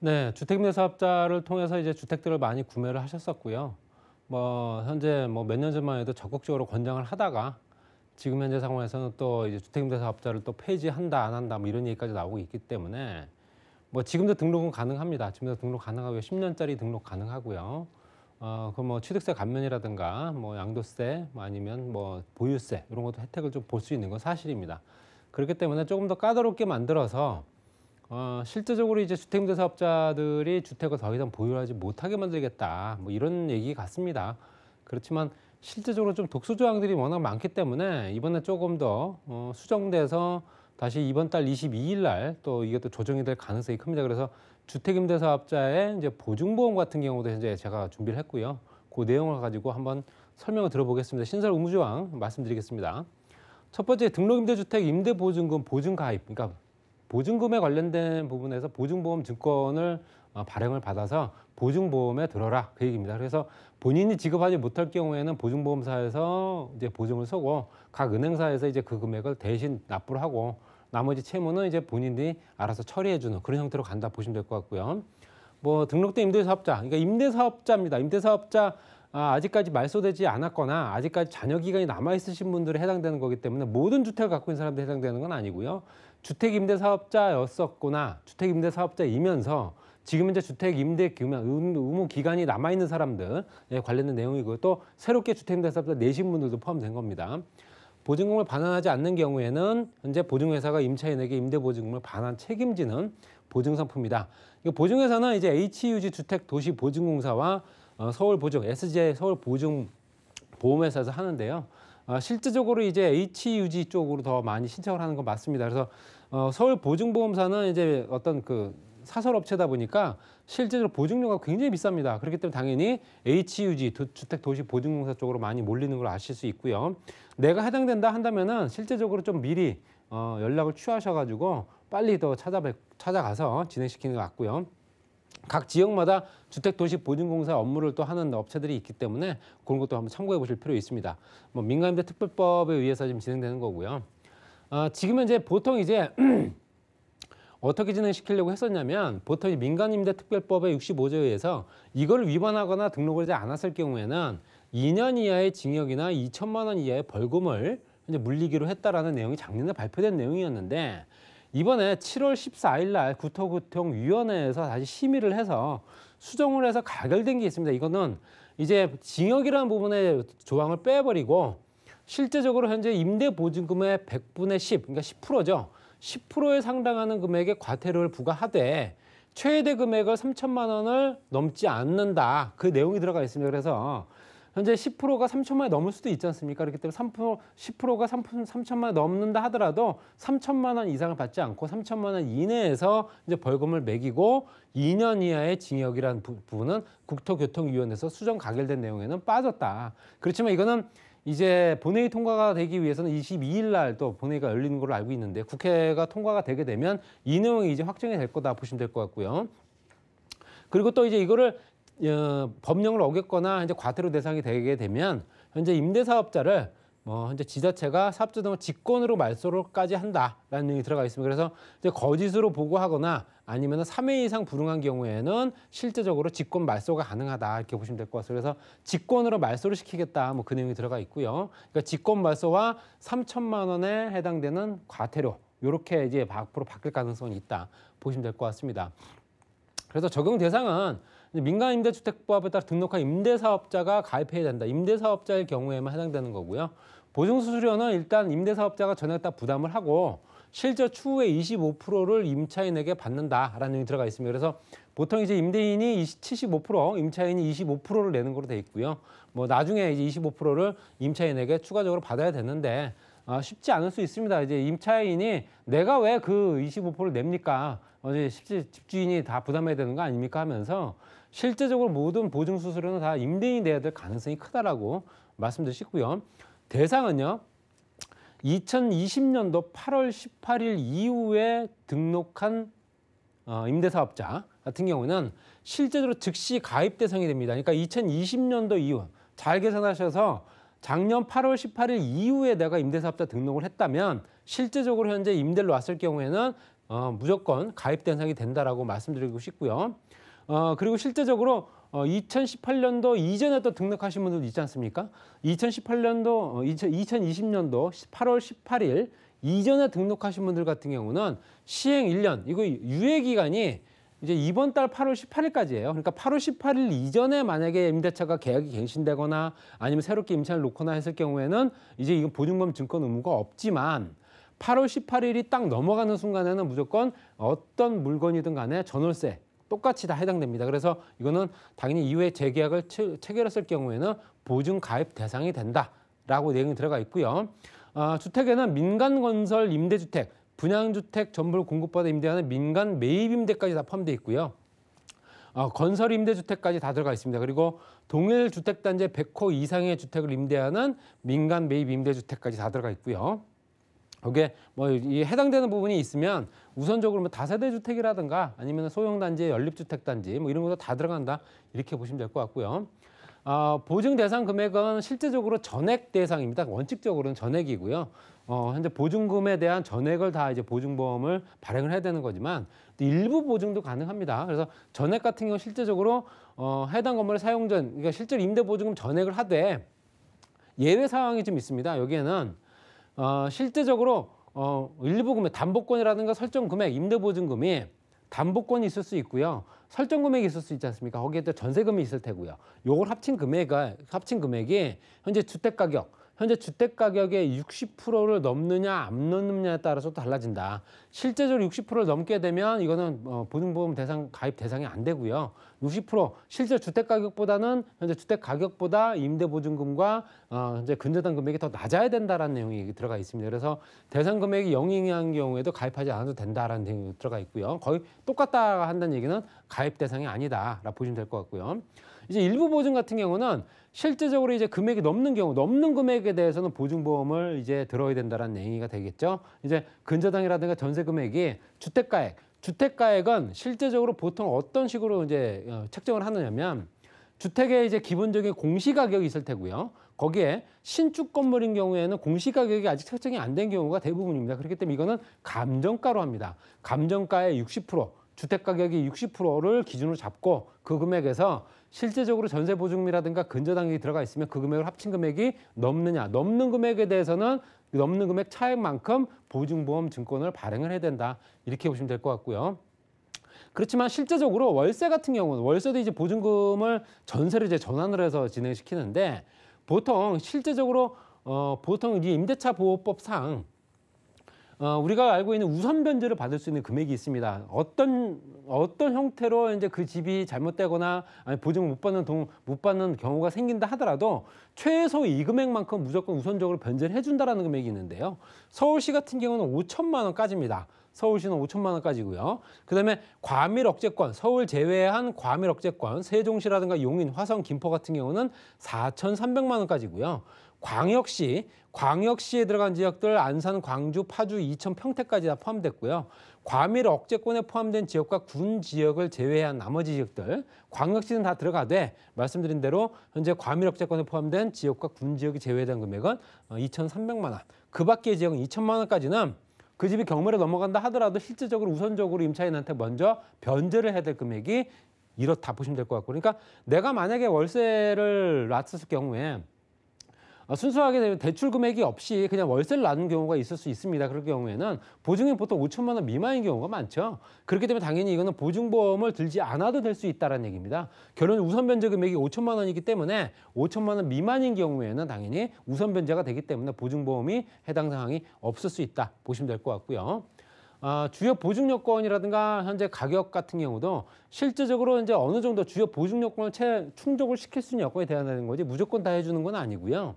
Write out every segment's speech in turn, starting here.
네, 주택매대사업자를 통해서 이제 주택들을 많이 구매를 하셨었고요. 뭐 현재 뭐 몇 년 전만 해도 적극적으로 권장을 하다가 지금 현재 상황에서는 또 이제 주택임대사업자를 또 폐지한다 안 한다 뭐 이런 얘기까지 나오고 있기 때문에 뭐 지금도 등록은 가능합니다. 지금도 등록 가능하고요. 10년짜리 등록 가능하고요. 어, 그뭐 취득세 감면이라든가 뭐 양도세 뭐 아니면 뭐 보유세 이런 것도 혜택을 좀 볼 수 있는 건 사실입니다. 그렇기 때문에 조금 더 까다롭게 만들어서 어, 실제적으로 이제 주택임대 사업자들이 주택을 더 이상 보유하지 못하게 만들겠다. 뭐 이런 얘기 같습니다. 그렇지만 실제적으로 좀 독소 조항들이 워낙 많기 때문에 이번에 조금 더 어, 수정돼서 다시 이번 달 22일 날또이것도 조정이 될 가능성이 큽니다. 그래서 주택임대 사업자의 이제 보증보험 같은 경우도 현재 제가 준비를 했고요. 그 내용을 가지고 한번 설명을 들어보겠습니다. 신설 의무조항 말씀드리겠습니다. 첫 번째 등록임대주택 임대보증금 보증가입. 그러니까 보증금에 관련된 부분에서 보증보험 증권을 어, 발행을 받아서 보증보험에 들어라 그 얘기입니다. 그래서 본인이 지급하지 못할 경우에는 보증보험사에서 이제 보증을 서고 각 은행사에서 이제 그 금액을 대신 납부를 하고 나머지 채무는 이제 본인이 알아서 처리해주는 그런 형태로 간다 보시면 될 것 같고요. 뭐 등록된 임대사업자, 그러니까 임대사업자입니다. 임대사업자 아, 아직까지 말소되지 않았거나 아직까지 잔여 기간이 남아 있으신 분들에 해당되는 거기 때문에 모든 주택을 갖고 있는 사람들에 해당되는 건 아니고요. 주택임대사업자였었거나 주택임대사업자이면서 지금 현재 주택 임대 의무 기간이 남아 있는 사람들에 예, 관련된 내용이고요. 또 새롭게 주택 임대사업자 내신 분들도 포함된 겁니다. 보증금을 반환하지 않는 경우에는 현재 보증회사가 임차인에게 임대보증금을 반환 책임지는 보증상품이다. 이 보증회사는 이제 HUG 주택 도시 보증공사와 어, 서울 보증 SJ 서울 보증 보험회사에서 하는데요. 어, 실제적으로 이제 HUG 쪽으로 더 많이 신청을 하는 건 맞습니다. 그래서 어, 서울 보증보험사는 이제 어떤 그 사설 업체다 보니까 실제로 보증료가 굉장히 비쌉니다. 그렇기 때문에 당연히 HUG 주택 도시 보증공사 쪽으로 많이 몰리는 걸 아실 수 있고요. 내가 해당된다 한다면은 실제적으로 좀 미리 어, 연락을 취하셔가지고 빨리 더 찾아뵙, 찾아가서 진행시키는 것 같고요. 각 지역마다 주택도시보증공사 업무를 또 하는 업체들이 있기 때문에 그런 것도 한번 참고해 보실 필요 있습니다. 뭐 민간임대 특별법에 의해서 지금 진행되는 거고요. 아, 지금은 이제 보통 이제 어떻게 진행시키려고 했었냐면 보통 민간임대특별법의 65조에 의해서 이걸 위반하거나 등록을 하지 않았을 경우에는 2년 이하의 징역이나 2천만 원 이하의 벌금을 이제 물리기로 했다라는 내용이 작년에 발표된 내용이었는데 이번에 7월 14일 날구토구통위원회에서 다시 심의를 해서 수정을 해서 가결된 게 있습니다. 이거는 이제 징역이라는 부분의 조항을 빼버리고 실제적으로 현재 임대 보증금의 100분의 10, 그러니까 10%죠. 10%에 상당하는 금액의 과태료를 부과하되 최대 금액을 3천만 원을 넘지 않는다. 그 내용이 들어가 있습니다. 그래서 현재 10%가 3천만 원 넘을 수도 있지 않습니까? 그렇기 때문에 3%, 10%가 3, 3천만 원 넘는다 하더라도 3천만 원 이상을 받지 않고 3천만 원 이내에서 이제 벌금을 매기고 2년 이하의 징역이라는 부분은 국토교통위원회에서 수정 가결된 내용에는 빠졌다. 그렇지만 이거는 이제 본회의 통과가 되기 위해서는 22일 날또 본회의가 열리는 걸로 알고 있는데 국회가 통과가 되게 되면 이 내용이 이제 확정이 될 거다 보시면 될 것 같고요. 그리고 또 이제 이거를 어, 법령을 어겼거나 이제 과태료 대상이 되게 되면 현재 임대사업자를 뭐 현재 지자체가 사업자 등을 직권으로 말소로까지 한다라는 내용이 들어가 있습니다. 그래서 이제 거짓으로 보고하거나 아니면 3회 이상 불응한 경우에는 실제적으로 직권 말소가 가능하다 이렇게 보시면 될 것 같습니다. 그래서 직권으로 말소를 시키겠다 뭐 그 내용이 들어가 있고요. 그러니까 직권 말소와 3천만 원에 해당되는 과태료 요렇게 이제 앞으로 바뀔 가능성이 있다 보시면 될 것 같습니다. 그래서 적용 대상은 민간 임대주택법에 따라 등록한 임대사업자가 가입해야 된다. 임대사업자의 경우에만 해당되는 거고요. 보증수수료는 일단 임대사업자가 전액 다 부담을 하고 실제 추후에 25%를 임차인에게 받는다라는 내용이 들어가 있습니다. 그래서 보통 이제 임대인이 75%, 임차인이 25%를 내는 걸로 돼 있고요. 뭐 나중에 이제 25%를 임차인에게 추가적으로 받아야 되는데 아, 쉽지 않을 수 있습니다. 이제 임차인이 내가 왜 그 25%를 냅니까? 어제 집주인이 다 부담해야 되는 거 아닙니까? 하면서 실제적으로 모든 보증 수수료는 다 임대인이 내야 될 가능성이 크다라고 말씀드리고요. 대상은요. 2020년도 8월 18일 이후에 등록한 어, 임대사업자 같은 경우는 실제로 즉시 가입 대상이 됩니다. 그러니까 2020년도 이후 잘 계산하셔서 작년 8월 18일 이후에 내가 임대사업자 등록을 했다면 실제적으로 현재 임대를 왔을 경우에는 어, 무조건 가입 대상이 된다라고 말씀드리고 싶고요. 어, 그리고 실제적으로 어, 2018년도 이전에 또 등록하신 분들 있지 않습니까? 2018년도, 어, 2020년도 8월 18일 이전에 등록하신 분들 같은 경우는 시행 1년, 이거 유예 기간이 이제 이번 달 8월 18일까지예요. 그러니까 8월 18일 이전에 만약에 임대차가 계약이 갱신되거나 아니면 새롭게 임차를 놓거나 했을 경우에는 이제 이건 보증금 증권 의무가 없지만 8월 18일이 딱 넘어가는 순간에는 무조건 어떤 물건이든 간에 전월세 똑같이 다 해당됩니다. 그래서 이거는 당연히 이후에 재계약을 체결했을 경우에는 보증 가입 대상이 된다라고 내용이 들어가 있고요. 아, 주택에는 민간 건설 임대주택, 분양주택 전부를 공급받아 임대하는 민간 매입 임대까지 다 포함되어 있고요. 아, 건설 임대주택까지 다 들어가 있습니다. 그리고 동일 주택단지 100호 이상의 주택을 임대하는 민간 매입 임대주택까지 다 들어가 있고요. 거기에 뭐이 해당되는 부분이 있으면 우선적으로 뭐 다세대 주택이라든가 아니면 소형 단지의 연립 주택 단지 뭐 이런 것도 다 들어간다 이렇게 보시면 될 것 같고요. 어, 보증 대상 금액은 실제적으로 전액 대상입니다. 원칙적으로는 전액이고요. 어, 현재 보증금에 대한 전액을 다 이제 보증보험을 발행을 해야 되는 거지만 일부 보증도 가능합니다. 그래서 전액 같은 경우 실제적으로 어, 해당 건물의 사용 전, 그러니까 실제 임대 보증금 전액을 하되 예외 사항이 좀 있습니다. 여기에는 어, 실제적으로 어, 일부 금액, 담보권이라든가 설정 금액, 임대 보증금이 담보권이 있을 수 있고요. 설정 금액이 있을 수 있지 않습니까? 거기에 또 전세금이 있을 테고요. 요걸 합친 금액이 합친 금액이 현재 주택 가격 현재 주택 가격의 60%를 넘느냐 안 넘느냐에 따라서 달라진다. 실제적으로 60%를 넘게 되면 이거는 어, 보증보험 대상 가입 대상이 안 되고요. 60% 실제 주택 가격보다는 현재 주택 가격보다 임대 보증금과 어 현재 근저당 금액이 더 낮아야 된다라는 내용이 들어가 있습니다. 그래서 대상 금액이 영이한 경우에도 가입하지 않아도 된다라는 내용이 들어가 있고요. 거의 똑같다 한다는 얘기는 가입 대상이 아니다라 고 보시면 될 것 같고요. 이제 일부 보증 같은 경우는 실제적으로 이제 금액이 넘는 경우 넘는 금액에 대해서는 보증보험을 이제 들어야 된다라는 얘기가 되겠죠. 이제 근저당이라든가 전세 금액이 주택가액, 주택가액은 실제적으로 보통 어떤 식으로 이제 어, 책정을 하느냐면 주택에 이제 기본적인 공시가격이 있을 테고요. 거기에 신축 건물인 경우에는 공시가격이 아직 책정이 안 된 경우가 대부분입니다. 그렇기 때문에 이거는 감정가로 합니다. 감정가의 60%. 주택 가격이 60%를 기준으로 잡고 그 금액에서 실제적으로 전세 보증금이라든가 근저 당액이 들어가 있으면 그 금액을 합친 금액이 넘느냐 넘는 금액에 대해서는 넘는 금액 차액만큼 보증보험 증권을 발행을 해야 된다 이렇게 보시면 될 것 같고요. 그렇지만 실제적으로 월세 같은 경우는 월세도 이제 보증금을 전세를 이제 전환을 해서 진행시키는데 보통 실제적으로 어 보통 이 임대차 보호법상 어, 우리가 알고 있는 우선 변제를 받을 수 있는 금액이 있습니다. 어떤 어떤 형태로 이제 그 집이 잘못되거나 아니 보증을 못 받는 동, 못 받는 경우가 생긴다 하더라도 최소 이 금액만큼 무조건 우선적으로 변제를 해준다라는 금액이 있는데요. 서울시 같은 경우는 5천만 원까지입니다. 서울시는 5천만 원까지고요. 그다음에 과밀 억제권, 서울 제외한 과밀 억제권, 세종시라든가 용인, 화성, 김포 같은 경우는 4,300만 원까지고요. 광역시, 광역시에 들어간 지역들 안산, 광주, 파주, 이천, 평택까지 다 포함됐고요. 과밀 억제권에 포함된 지역과 군 지역을 제외한 나머지 지역들, 광역시는 다 들어가되 말씀드린 대로 현재 과밀 억제권에 포함된 지역과 군 지역이 제외된 금액은 2,300만 어, 원. 그 밖의 지역은 2천만 원까지는 그 집이 경매로 넘어간다 하더라도 실질적으로 우선적으로 임차인한테 먼저 변제를 해야 될 금액이 이렇다 보시면 될 것 같고 그러니까 내가 만약에 월세를 놨을 경우에 아, 순수하게 되면 대출 금액이 없이 그냥 월세를 나눈 경우가 있을 수 있습니다. 그럴 경우에는 보증이 보통 5천만 원 미만인 경우가 많죠. 그렇기 때문에 당연히 이거는 보증보험을 들지 않아도 될 수 있다는 얘기입니다. 결혼 우선 변제 금액이 5천만 원이기 때문에 5천만 원 미만인 경우에는 당연히 우선 변제가 되기 때문에 보증보험이 해당 상황이 없을 수 있다 보시면 될 것 같고요. 어, 주요 보증 요건이라든가 현재 가격 같은 경우도 실제적으로 이제 어느 정도 주요 보증 요건을 채, 충족을 시킬 수 있는 여건이 돼야 되는 거지 무조건 다 해주는 건 아니고요.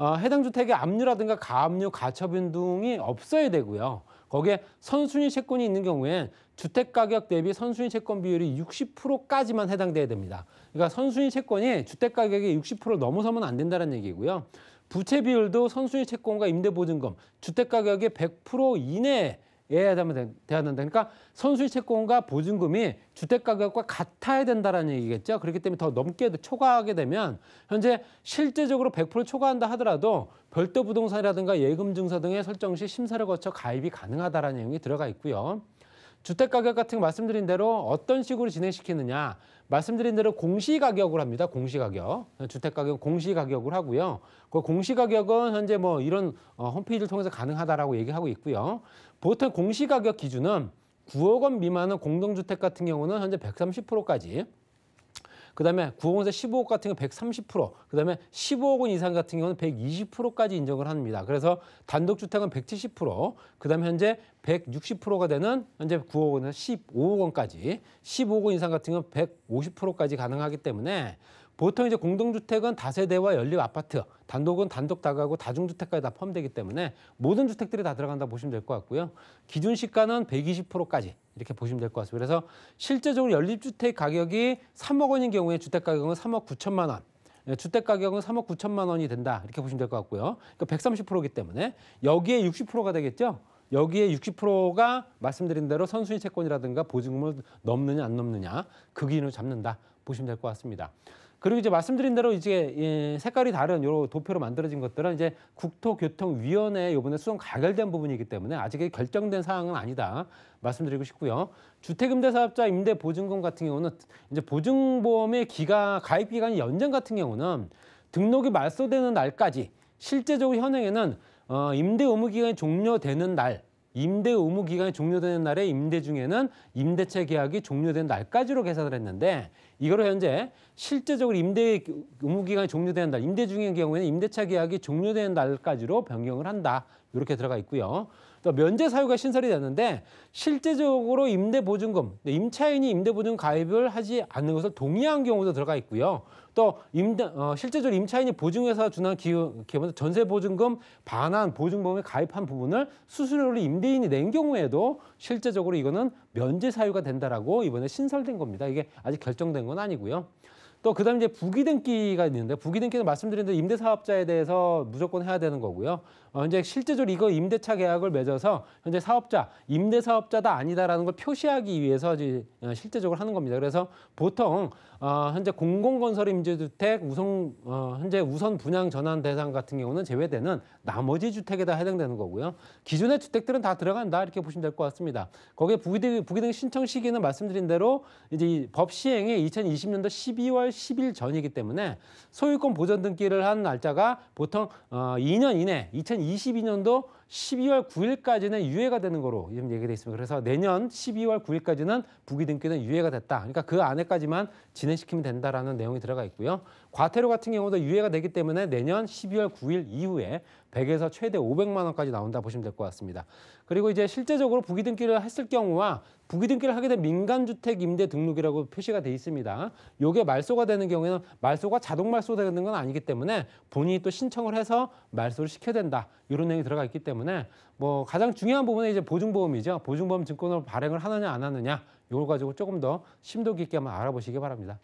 어, 해당 주택의 압류라든가 가압류, 가처분 등이 없어야 되고요. 거기에 선순위 채권이 있는 경우엔 주택 가격 대비 선순위 채권 비율이 60%까지만 해당돼야 됩니다. 그러니까 선순위 채권이 주택 가격의 60%를 넘어서면 안 된다는 얘기고요. 부채 비율도 선순위 채권과 임대 보증금, 주택 가격의 100% 이내에 예하다면 돼야 된다니까 선수의 채권과 보증금이 주택 가격과 같아야 된다는 얘기겠죠. 그렇기 때문에 더 넘게 초과하게 되면 현재 실제적으로 100% 초과한다 하더라도 별도 부동산이라든가 예금 증서 등의 설정 시 심사를 거쳐 가입이 가능하다는 내용이 들어가 있고요. 주택 가격 같은 거 말씀드린 대로 어떤 식으로 진행시키느냐 말씀드린 대로 공시 가격을 합니다. 공시 가격 주택 가격 공시 가격을 하고요. 그 공시 가격은 현재 뭐 이런 어, 홈페이지를 통해서 가능하다라고 얘기하고 있고요. 보통 공시 가격 기준은 9억 원 미만의 공동주택 같은 경우는 현재 130%까지 그다음에 구억 원에서 15억 같은 경우 130%, 그다음에 15억 원 이상 같은 경우는 120%까지 인정을 합니다. 그래서 단독 주택은 170%, 그다음에 현재 160%가 되는 현재 9억 원에서 15억 원까지, 15억 원 이상 같은 경우는 150%까지 가능하기 때문에 보통 이제 공동주택은 다세대와 연립 아파트, 단독은 단독 다가구, 다중주택까지 다 포함되기 때문에 모든 주택들이 다 들어간다 보시면 될 것 같고요. 기준 시가는 120%까지 이렇게 보시면 될 것 같습니다. 그래서 실제적으로 연립주택 가격이 3억 원인 경우에 주택 가격은 3억 9천만 원. 예, 주택 가격은 3억 9천만 원이 된다 이렇게 보시면 될 것 같고요. 그러니까 130%이기 때문에 여기에 60%가 되겠죠. 여기에 60%가 말씀드린 대로 선순위 채권이라든가 보증금을 넘느냐 안 넘느냐 그 기준을 잡는다 보시면 될 것 같습니다. 그리고 이제 말씀드린 대로 이제 예, 색깔이 다른 요 도표로 만들어진 것들은 이제 국토교통위원회 요번에 수정 가결된 부분이기 때문에 아직 결정된 사항은 아니다. 말씀드리고 싶고요. 주택임대사업자 임대보증금 같은 경우는 이제 보증보험의 기가 가입 기간이 연장 같은 경우는 등록이 말소되는 날까지 실제적으로 현행에는 어, 임대 의무 기간이 종료되는 날 임대 의무 기간이 종료되는 날에 임대 중에는 임대차 계약이 종료된 날까지로 계산을 했는데 이거를 현재 실제적으로 임대 의무 기간이 종료되는 날 임대 중인 경우에는 임대차 계약이 종료되는 날까지로 변경을 한다. 이렇게 들어가 있고요. 또 그러니까 면제 사유가 신설이 됐는데 실제적으로 임대 보증금, 임차인이 임대 보증 가입을 하지 않는 것을 동의한 경우도 들어가 있고요. 또 임대, 어, 실제적으로 임차인이 보증회사 준한 기업에서 전세 보증금 반환 보증금에 가입한 부분을 수수료로 임대인이 낸 경우에도 실제적으로 이거는 면제 사유가 된다라고 이번에 신설된 겁니다. 이게 아직 결정된 건 아니고요. 또 그다음에 이제 부기등기가 있는데 부기등기는 말씀드린 대로 임대사업자에 대해서 무조건 해야 되는 거고요. 어, 현재 실제적으로 이거 임대차 계약을 맺어서 현재 사업자, 임대 사업자다 아니다라는 걸 표시하기 위해서 이 어, 실제적으로 하는 겁니다. 그래서 보통 어, 현재 공공건설 임대주택 우선 어, 현재 우선 분양 전환 대상 같은 경우는 제외되는 나머지 주택에다 해당되는 거고요. 기존의 주택들은 다 들어간다 이렇게 보시면 될 것 같습니다. 거기에 부기등, 부기등 신청 시기는 말씀드린 대로 이제 법 시행이 2020년도 12월 10일 전이기 때문에 소유권 보전 등기를 한 날짜가 보통 어, 2년 이내 2 0 2022년도 12월 9일까지는 유예가 되는 거로 얘기돼 가 있습니다. 그래서 내년 12월 9일까지는 부기등기는 유예가 됐다. 그러니까 그 안에까지만 진행시키면 된다라는 내용이 들어가 있고요. 과태료 같은 경우도 유예가 되기 때문에 내년 12월 9일 이후에 100에서 최대 500만 원까지 나온다 보시면 될 것 같습니다. 그리고 이제 실제적으로 부기등기를 했을 경우와 부기등기를 하게 된 민간주택 임대 등록이라고 표시가 돼 있습니다. 이게 말소가 되는 경우에는 말소가 자동 말소되는 건 아니기 때문에 본인이 또 신청을 해서 말소를 시켜야 된다. 이런 내용이 들어가 있기 때문에 뭐 가장 중요한 부분은 이제 보증보험이죠. 보증보험 증권으로 발행을 하느냐 안 하느냐 이걸 가지고 조금 더 심도 깊게 한번 알아보시기 바랍니다.